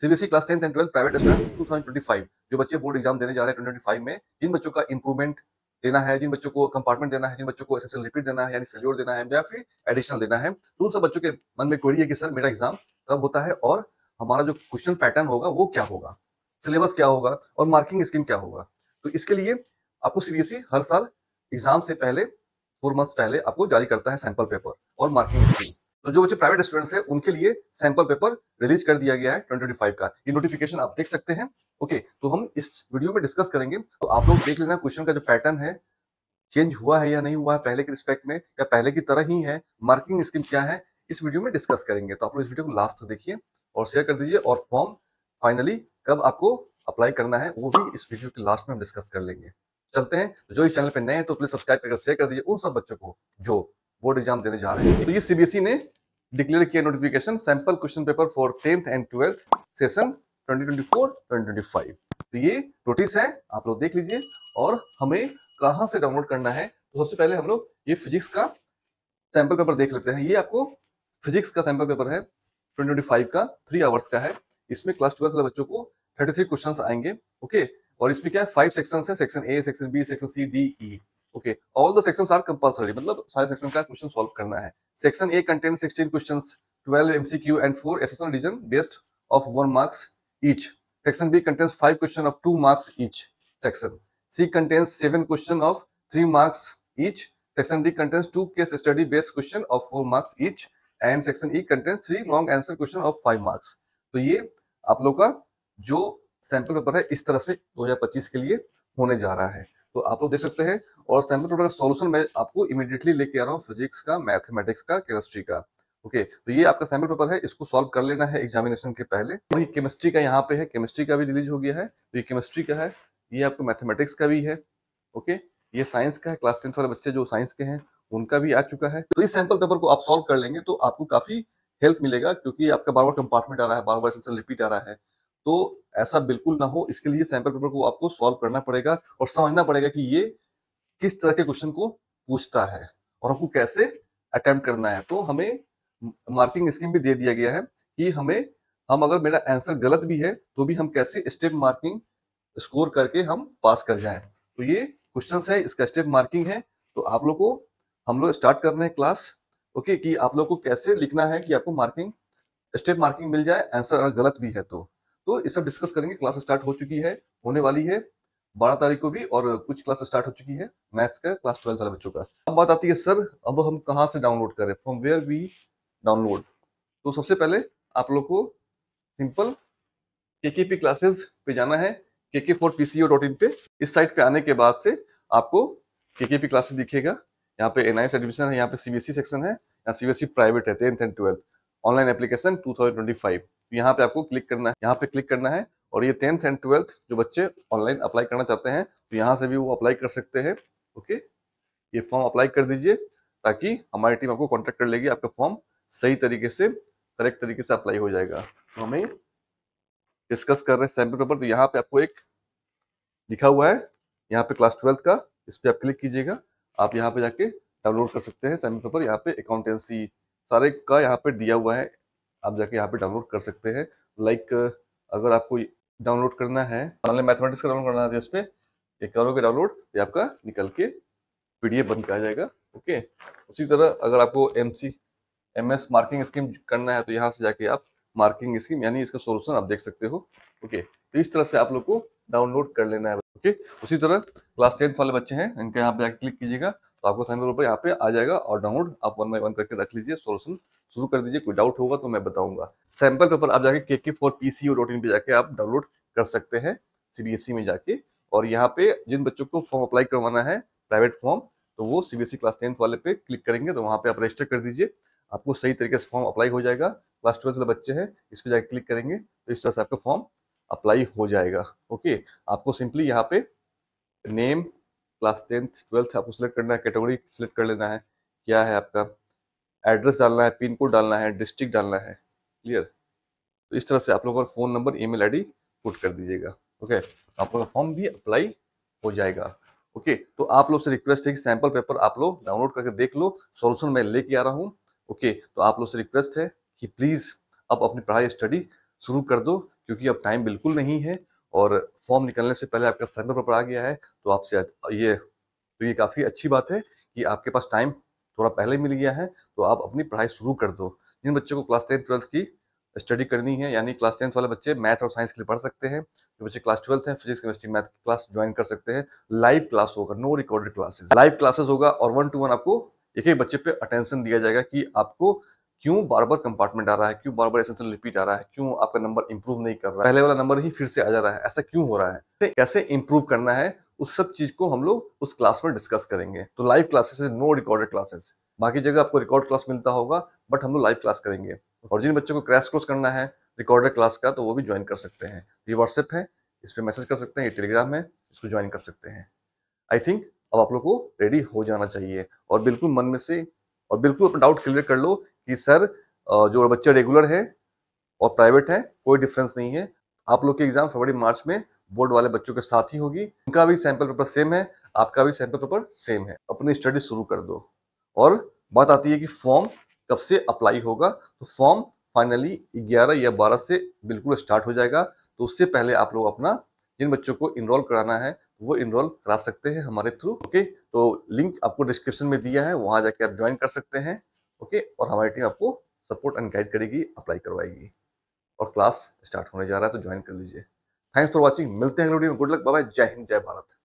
CBSE class tenth and twelfth private students 2025 जो बच्चे board exam देने जा रहे हैं ट्वेंटी में जिन बच्चों का इंप्रूवमेंट देना है जिन बच्चों को कंपार्टमेंट देना है जिन बच्चों को एसेंशियल रिपीट देना है यानी फेल्योर देना है या फिर एडिशनल देना है तो उन सब बच्चों के मन में क्वेरी है कि सर मेरा एग्जाम कब होता है और हमारा जो क्वेश्चन पैटर्न होगा वो क्या होगा सिलेबस क्या होगा और मार्किंग स्कीम क्या होगा तो इसके लिए आपको सीबीएसई e हर साल एग्जाम से पहले फोर मंथ्स पहले आपको जारी करता है सैंपल पेपर और मार्किंग स्कीम तो जो बच्चे प्राइवेट स्टूडेंट्स हैं उनके लिए सैंपल पेपर रिलीज कर दिया गया है 2025 का ये नोटिफिकेशन आप देख सकते हैं ओके तो हम इस वीडियो में डिस्कस करेंगे तो आप लोग देख लेना क्वेश्चन का जो पैटर्न है चेंज हुआ है या नहीं हुआ है पहले के रिस्पेक्ट में या पहले की तरह ही है मार्किंग स्कीम क्या है इस वीडियो में डिस्कस करेंगे तो आप लोग इस वीडियो को लास्ट देखिए और शेयर कर दीजिए और फॉर्म फाइनली कब आपको अप्लाई करना है वो भी इस वीडियो के लास्ट में हम डिस्कस कर लेंगे चलते हैं तो जो इस चैनल पर नए हैं तो प्लीज सब्सक्राइब करके शेयर कर दीजिए उन सब बच्चों को जो बोर्ड एग्जाम देने जा रहे हैं तो ये सीबीएसई e ने डिक्लेयर किया notification sample question paper for tenth and twelfth session 2024-2025 तो ये नोटिस है आप लोग देख लीजिए और हमें कहाँ से डाउनलोड करना है तो सबसे पहले हम लोग ये फिजिक्स का सैंपल पेपर देख लेते हैं ये आपको फिजिक्स का सैंपल पेपर है ट्वेंटी का थ्री आवर्स का है इसमें क्लास ट्वेल्थ वाले बच्चों को थर्टी थ्री आएंगे ओके और इसमें क्या है फाइव सेक्शन है section A section B section C D E okay all the sections are compulsory मतलब सारे सेक्शन का क्वेश्चन सॉल्व करना है section A contain 16 questions 12 MCQ and 4 assertion reason based of 1 marks each section B contains 5 question of 2 marks each section C contains 7 question of 3 marks each section D contains 2 case study based question of 4 marks each and section E contains 3 long answer question of 5 marks तो ये आप लोग का जो sample paper है इस तरह से 2025 के लिए होने जा रहा है तो आप लोग देख सकते हैं और सैम्पल प्रोडक्ट सोल्यूशन मैं आपको इमीडिएटली लेके आ रहा हूँ फिजिक्स का मैथमेटिक्स का केमिस्ट्री का ओके okay, तो ये आपका सैम्पल पेपर है इसको सॉल्व कर लेना है एग्जामिनेशन के पहले और ये केमिस्ट्री का यहाँ पे है केमिस्ट्री का भी रिलीज हो गया है तो ये केमिस्ट्री का है ये आपको मैथमेटिक्स का भी है ओके okay? ये साइंस का है क्लास टेंथ वाले बच्चे जो साइंस के हैं उनका भी आ चुका है तो इस सैंपल पेपर को आप सोल्व कर लेंगे तो आपको काफी हेल्प मिलेगा क्योंकि आपका बार बार कंपार्टमेंट आ रहा है बार बार रिपीट आ रहा है तो ऐसा बिल्कुल ना हो इसके लिए सैंपल पेपर को आपको सॉल्व करना पड़ेगा और समझना पड़ेगा कि ये किस तरह के क्वेश्चन को पूछता है और आपको कैसे अटेम्प्ट करना है तो हमें मार्किंग स्कीम भी दे दिया गया है कि हमें हम अगर मेरा आंसर गलत भी है तो भी हम कैसे स्टेप मार्किंग स्कोर करके हम पास कर जाएं तो ये क्वेश्चन है इसका स्टेप मार्किंग है तो आप लोग को हम लोग स्टार्ट कर रहे हैं क्लास ओके कि आप लोग को कैसे लिखना है कि आपको मार्किंग स्टेप मार्किंग मिल जाए आंसर अगर गलत भी है तो तो ये सब डिस्कस करेंगे क्लास स्टार्ट हो चुकी है होने वाली है बारह तारीख को भी और कुछ क्लास स्टार्ट हो चुकी है मैथ्स का क्लास ट्वेल्थ वाले बच्चों का अब बात आती है सर अब हम कहाँ से डाउनलोड करें फ्रॉम वेयर वी डाउनलोड तो सबसे पहले आप लोग को सिंपल के के पी क्लासेज पे जाना है K K four P C O dot in पे इस साइट पे आने के बाद से आपको के के पी क्लासेज दिखेगा यहाँ पे एन आई एस एडमिशन है यहाँ पे C B S E section है यहाँ C B S E private है tenth and twelfth online application 2025 यहाँ पे आपको क्लिक करना है यहाँ पे क्लिक करना है और ये टेंथ एंड ट्वेल्थ जो बच्चे ऑनलाइन अप्लाई करना चाहते हैं तो यहाँ से भी वो अप्लाई कर सकते हैं ओके ये फॉर्म अप्लाई कर दीजिए ताकि हमारी टीम आपको कॉन्टेक्ट कर लेगी आपका फॉर्म सही तरीके से करेक्ट तरीके से अप्लाई हो जाएगा तो हमें डिस्कस कर रहे हैं सैम्पल पेपर तो यहाँ पे आपको एक लिखा हुआ है यहाँ पे क्लास ट्वेल्थ का इस पर आप क्लिक कीजिएगा आप यहाँ पे जाके डाउनलोड कर सकते हैं सैम्पल पेपर यहाँ पे अकाउंटेंसी सारे का यहाँ पे दिया हुआ है आप जाके यहाँ पे डाउनलोड कर सकते हैं लाइक अगर आपको डाउनलोड करना है ऑनलाइन मैथमेटिक्स का डाउनलोड करना है उस पर ये करोगे डाउनलोड ये आपका निकल के पीडीएफ बन के आ जाएगा ओके उसी तरह अगर आपको M C M S marking scheme करना है तो यहाँ से जाके आप मार्किंग स्कीम यानी इसका सोल्यूशन आप देख सकते हो ओके तो इस तरह से आप लोग को डाउनलोड कर लेना है ओके उसी तरह क्लास टेंथ वाले बच्चे हैं इनके यहाँ पे क्लिक कीजिएगा तो आपको साइन पेपर यहाँ पे आ जाएगा और डाउनलोड आप वन बाई वन करके रख लीजिए सोल्यूशन शुरू कर दीजिए कोई डाउट होगा तो मैं बताऊंगा सैम्पल पेपर आप जाके के के फोर पी सी रोटीन पे जाके आप डाउनलोड कर सकते हैं सीबीएसई e में जाके और यहाँ पे जिन बच्चों को फॉर्म अप्लाई करवाना है प्राइवेट फॉर्म तो वो सीबीएसई क्लास टेंथ वाले पे क्लिक करेंगे तो वहाँ पे आप रजिस्टर कर दीजिए आपको सही तरीके से फॉर्म अप्लाई हो जाएगा क्लास ट्वेल्थ वाले बच्चे हैं इस पर जाके क्लिक करेंगे तो इस तरह से आपका फॉर्म अप्लाई हो जाएगा ओके आपको सिंपली यहाँ पे नेम क्लास टेंथ ट्वेल्थ आपको सिलेक्ट करना है कैटेगरी सिलेक्ट कर लेना है क्या है आपका एड्रेस डालना है पिन कोड डालना है डिस्ट्रिक्ट डालना है क्लियर तो इस तरह से आप लोगों का phone number email ID put कर दीजिएगा ओके आप लोगों का फॉर्म भी अप्लाई हो जाएगा ओके तो आप लोग से रिक्वेस्ट है कि सैम्पल पेपर आप लोग डाउनलोड करके देख लो सोल्यूशन मैं लेके आ रहा हूँ ओके तो आप लोग से रिक्वेस्ट है कि प्लीज़ अब अपनी पढ़ाई स्टडी शुरू कर दो क्योंकि अब टाइम बिल्कुल नहीं है और फॉर्म निकलने से पहले आपका सर्वर पर आ गया है तो आपसे ये तो ये काफ़ी अच्छी बात है कि आपके पास टाइम थोड़ा पहले मिल गया है तो आप अपनी पढ़ाई शुरू कर दो जिन बच्चों को क्लास टेंथ ट्वेल्थ की स्टडी करनी है यानी क्लास टेंथ वाले बच्चे मैथ और साइंस के लिए पढ़ सकते हैं जो बच्चे क्लास ट्वेल्थ हैं फिजिक्स केमिस्ट्री मैथ की क्लास ज्वाइन कर सकते हैं लाइव क्लास होगा no recorded classes live classes होगा और वन टू वन आपको एक एक बच्चे पे अटेंशन दिया जाएगा कि आपको क्यों बार बार कंपार्टमेंट आ रहा है क्यों बार बार एसेंशियल रिपीट आ रहा है क्यों आपका नंबर इंप्रूव नहीं कर रहा है पहले वाला नंबर ही फिर से आ जा रहा है ऐसा क्यों हो रहा है कैसे इंप्रूव करना है उस सब चीज को हम लोग उस क्लास में डिस्कस करेंगे तो live classes no recorded classes बाकी जगह आपको रिकॉर्ड क्लास मिलता होगा बट हम लोग लाइव क्लास करेंगे और जिन बच्चों को क्रैश क्रोस करना है रिकॉर्डेड क्लास का तो वो भी ज्वाइन कर सकते हैं ये व्हाट्सएप है इस पर मैसेज कर सकते हैं ये टेलीग्राम है इसको ज्वाइन कर सकते हैं आई थिंक अब आप लोग को रेडी हो जाना चाहिए और बिल्कुल मन में से और बिल्कुल अपना डाउट क्लियर कर लो कि सर जो बच्चे रेगुलर है और प्राइवेट है कोई डिफरेंस नहीं है आप लोग की एग्जाम फरवरी मार्च में बोर्ड वाले बच्चों के साथ ही होगी उनका भी सैंपल पेपर सेम है आपका भी सैंपल पेपर सेम है अपनी स्टडी शुरू कर दो और बात आती है कि फॉर्म कब से अप्लाई होगा तो फॉर्म फाइनली 11 या 12 से बिल्कुल स्टार्ट हो जाएगा तो उससे पहले आप लोग अपना जिन बच्चों को इनरोल कराना है वो इनरोल करा सकते हैं हमारे थ्रू ओके तो लिंक आपको डिस्क्रिप्शन में दिया है वहां जाके आप ज्वाइन कर सकते हैं ओके और हमारी टीम आपको सपोर्ट एंड गाइड करेगी अप्लाई करवाएगी और क्लास स्टार्ट होने जा रहा है तो ज्वाइन कर लीजिए थैंक्स फॉर वॉचिंग मिलते हैं गुड लक बाय जय हिंद जय भारत